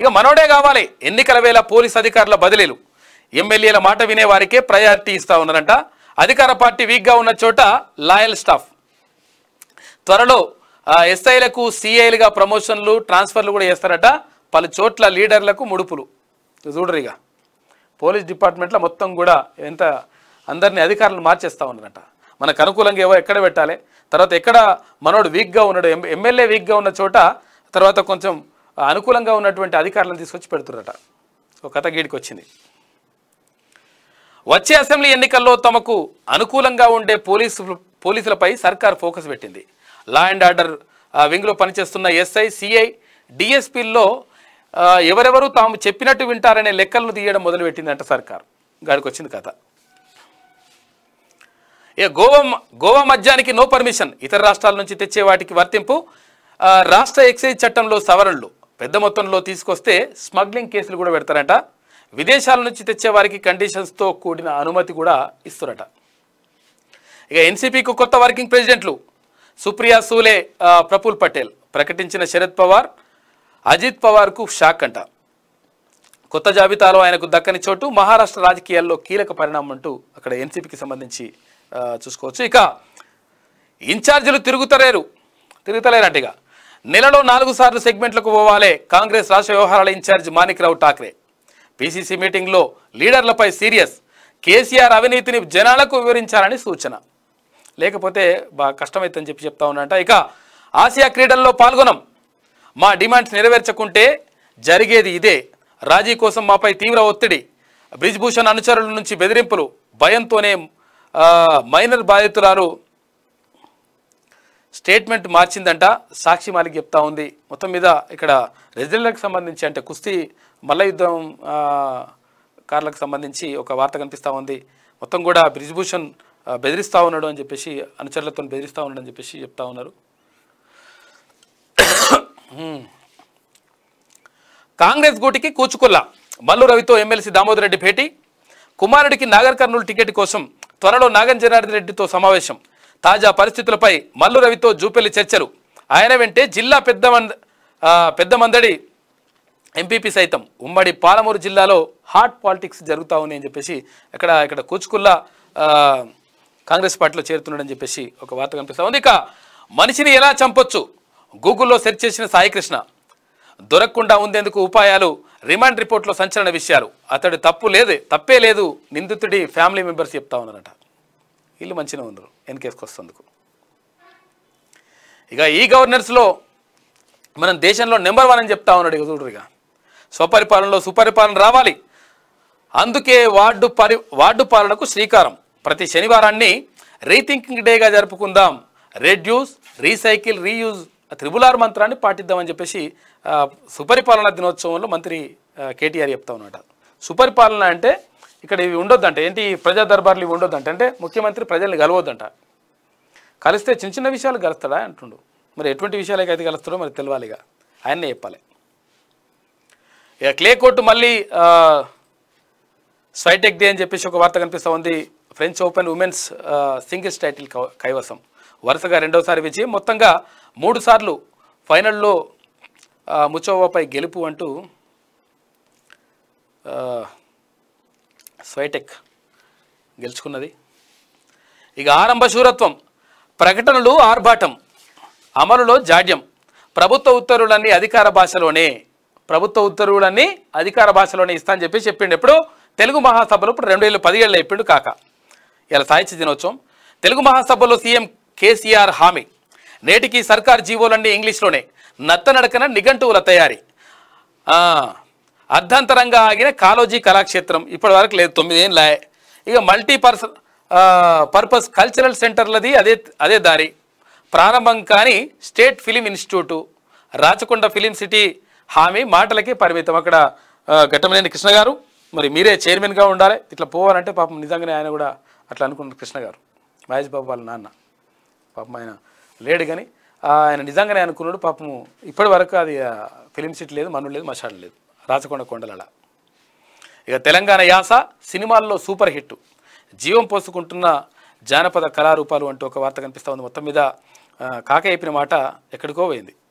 ఇక మనోడే కావాలి ఎన్నికల వేళ పోలీస్ అధికారుల బదిలీలు ఎమ్మెల్యేల మాట వినే వారికే ప్రయారిటీ ఇస్తా ఉన్నారంట అధికార పార్టీ వీక్గా ఉన్న చోట లాయల్ స్టాఫ్ త్వరలో ఎస్ఐలకు సిఐలుగా ప్రమోషన్లు ట్రాన్స్ఫర్లు కూడా చేస్తారట పలు చోట్ల లీడర్లకు ముడుపులు చూడరిగా పోలీస్ డిపార్ట్మెంట్లో మొత్తం కూడా ఎంత అందరినీ అధికారులను మార్చేస్తూ ఉన్నారట మనకు అనుకూలంగా ఏవో ఎక్కడ పెట్టాలి తర్వాత ఎక్కడ మనోడు వీక్గా ఉన్నాడు ఎమ్మెల్యే వీక్గా ఉన్న చోట తర్వాత కొంచెం అనుకూలంగా ఉన్నటువంటి అధికారులను తీసుకొచ్చి పెడుతున్నారట ఒక కథ గీడికి వచ్చింది వచ్చే అసెంబ్లీ ఎన్నికల్లో తమకు అనుకూలంగా ఉండే పోలీసు పోలీసులపై సర్కార్ ఫోకస్ పెట్టింది లా అండ్ ఆర్డర్ వింగ్లో పనిచేస్తున్న ఎస్ఐ సిఐ డిఎస్పీల్లో ఎవరెవరు తాము చెప్పినట్టు వింటారనే లెక్కలను తీయడం మొదలుపెట్టిందంట సర్కార్ గాడికి వచ్చింది కథ ఇక గోవా గోవా మద్యానికి నో పర్మిషన్ ఇతర రాష్ట్రాల నుంచి తెచ్చే వాటికి వర్తింపు రాష్ట్ర ఎక్సైజ్ చట్టంలో సవరణలు పెద్ద మొత్తంలో తీసుకొస్తే స్మగ్లింగ్ కేసులు కూడా పెడతారట విదేశాల నుంచి తెచ్చే వారికి కండిషన్స్తో కూడిన అనుమతి కూడా ఇస్తున్నట ఇక ఎన్సీపీకు కొత్త వర్కింగ్ ప్రెసిడెంట్లు సుప్రియా సూలే ప్రఫుల్ పటేల్ ప్రకటించిన శరద్ పవార్ అజిత్ పవార్కు షాక్ అంట కొత్త జాబితాలో ఆయనకు దక్కని చోటు మహారాష్ట్ర రాజకీయాల్లో కీలక పరిణామం అంటూ అక్కడ ఎన్సీపీకి సంబంధించి చూసుకోవచ్చు ఇక ఇన్ఛార్జీలు తిరుగుతలేరు తిరుగుతలేరంటే ఇక నెలలో నాలుగు సార్లు సెగ్మెంట్లకు పోవాలి కాంగ్రెస్ రాష్ట్ర వ్యవహారాల ఇన్ఛార్జ్ మాణిక్రావు ఠాక్రే పీసీసీ మీటింగ్లో లీడర్లపై సీరియస్ కేసీఆర్ అవినీతిని జనాలకు వివరించాలని సూచన లేకపోతే బాగా అని చెప్పి చెప్తా ఉన్నంట ఇక ఆసియా క్రీడల్లో పాల్గొనం మా డిమాండ్స్ నెరవేర్చకుంటే జరిగేది ఇదే రాజీ కోసం మాపై తీవ్ర ఒత్తిడి బ్రిజ్భూషణ్ అనుచరుల నుంచి బెదిరింపులు భయంతోనే మైనర్ బాధితురాలు స్టేట్మెంట్ మార్చిందంట సాక్షి మాలిక్ చెప్తా ఉంది మొత్తం మీద ఇక్కడ రెజల్ట్లకు సంబంధించి అంటే కుస్తీ మల్ల యుద్ధం కార్లకు సంబంధించి ఒక వార్త కనిపిస్తూ ఉంది మొత్తం కూడా బ్రిజ్భూషణ్ బెదిరిస్తూ ఉన్నాడు అని చెప్పేసి అనుచరులతో బెదిరిస్తూ ఉన్నాడు అని చెప్పేసి చెప్తా ఉన్నారు కాంగ్రెస్ గూటికి కూచుకొల్ల మల్లు రవితో ఎమ్మెల్సీ దామోదర్ రెడ్డి భేటీ కుమారుడికి నాగర్ కర్నూలు టికెట్ కోసం త్వరలో నాగన్ జనార్దన్ రెడ్డితో సమావేశం తాజా పరిస్థితులపై మల్లు రవితో జూపెల్లి చర్చలు ఆయన వెంటే జిల్లా పెద్ద పెద్ద మందడి ఎంపీపీ సైతం ఉమ్మడి పాలమూరు జిల్లాలో హాట్ పాలిటిక్స్ జరుగుతూ ఉన్నాయని చెప్పేసి ఇక్కడ ఇక్కడ కూచుకుల్ల కాంగ్రెస్ పార్టీలో చేరుతున్నాడని చెప్పేసి ఒక వార్త కనిపిస్తా ఉంది ఇక మనిషిని ఎలా చంపొచ్చు గూగుల్లో సెర్చ్ చేసిన సాయికృష్ణ దొరకకుండా ఉండేందుకు ఉపాయాలు రిమాండ్ రిపోర్ట్లో సంచలన విషయాలు అతడు తప్పు లేదే తప్పే లేదు నిందితుడి ఫ్యామిలీ మెంబర్స్ చెప్తా ఉన్నారట వీళ్ళు మంచిగా ఉన్నారు ఎన్కేస్కి వస్తందుకు ఇక ఈ గవర్నెన్స్లో మనం దేశంలో నెంబర్ వన్ అని చెప్తా ఉన్నాడు ఇక చూడరు ఇక స్వపరిపాలనలో సుపరిపాలన రావాలి అందుకే వార్డు పరి వార్డు పాలనకు శ్రీకారం ప్రతి శనివారాన్ని రీథింకింగ్ డేగా జరుపుకుందాం రెడ్యూస్ రీసైకిల్ రీయూజ్ త్రిబులార్ మంత్రాన్ని పాటిద్దామని చెప్పేసి సుపరిపాలన దినోత్సవంలో మంత్రి కేటీఆర్ చెప్తా ఉన్నాడు సుపరిపాలన అంటే ఇక్కడ ఇవి ఉండొద్దంట ఏంటి ప్రజా దర్బార్లు ఇవి ఉండొద్దంట అంటే ముఖ్యమంత్రి ప్రజల్ని కలవద్దంట కలిస్తే చిన్న చిన్న విషయాలు కలుస్తాడా అంటుండు మరి ఎటువంటి అయితే కలుస్తాడో మరి తెలియాలిగా ఆయన్నే చెప్పాలి ఇక క్లే కోర్టు మళ్ళీ స్వైటెక్ డే అని చెప్పేసి ఒక వార్త కనిపిస్తూ ఉంది French Open women's singles title కైవసం వరుసగా రెండోసారి విజయం మొత్తంగా మూడు సార్లు ఫైనల్లో ముచోవాపై గెలుపు అంటూ స్వైటెక్ గెలుచుకున్నది ఇక ఆరంభ శూరత్వం ప్రకటనలు ఆర్భాటం అమలులో జాడ్యం ప్రభుత్వ ఉత్తర్వులన్నీ అధికార భాషలోనే ప్రభుత్వ ఉత్తర్వులన్నీ అధికార భాషలోనే ఇస్తా అని చెప్పి చెప్పిండు ఎప్పుడు తెలుగు మహాసభలో ఇప్పుడు రెండు వేల పదిహేడులో చెప్పిండు కాక ఇలా సాహిత్య దినోత్సవం తెలుగు మహాసభలో సీఎం కేసీఆర్ హామీ నేటికి సర్కార్ జీవోలన్నీ ఇంగ్లీష్లోనే నత్తనడకన నిఘంటువుల తయారీ అర్ధంతరంగా ఆగిన కాలోజీ కళాక్షేత్రం ఇప్పటి వరకు లేదు తొమ్మిది ఏం లాయే ఇక మల్టీపర్స పర్పస్ కల్చరల్ సెంటర్లది అదే అదే దారి ప్రారంభం కానీ state film institute Rachakonda film city హామీ మాటలకి పరిమితం అక్కడ ఘట్టమనేని కృష్ణ గారు మరి మీరే చైర్మన్గా ఉండాలి ఇట్లా పోవాలంటే పాపం నిజంగానే ఆయన కూడా అట్లా అనుకున్నారు కృష్ణ గారు మహేష్ బాబు వాళ్ళ నాన్న పాపం ఆయన లేడు కానీ ఆయన నిజంగానే అనుకున్నాడు పాపము ఇప్పటి వరకు అది ఫిలిం సిటీ లేదు మనం లేదు మషాడు లేదు రాచకొండ కొండల ఇక తెలంగాణ యాస సినిమాల్లో సూపర్ హిట్ జీవం పోసుకుంటున్న జానపద కళారూపాలు అంటూ ఒక వార్త కనిపిస్తూ ఉంది మొత్తం మీద కాక చెప్పిన మాట ఎక్కడికో పోయింది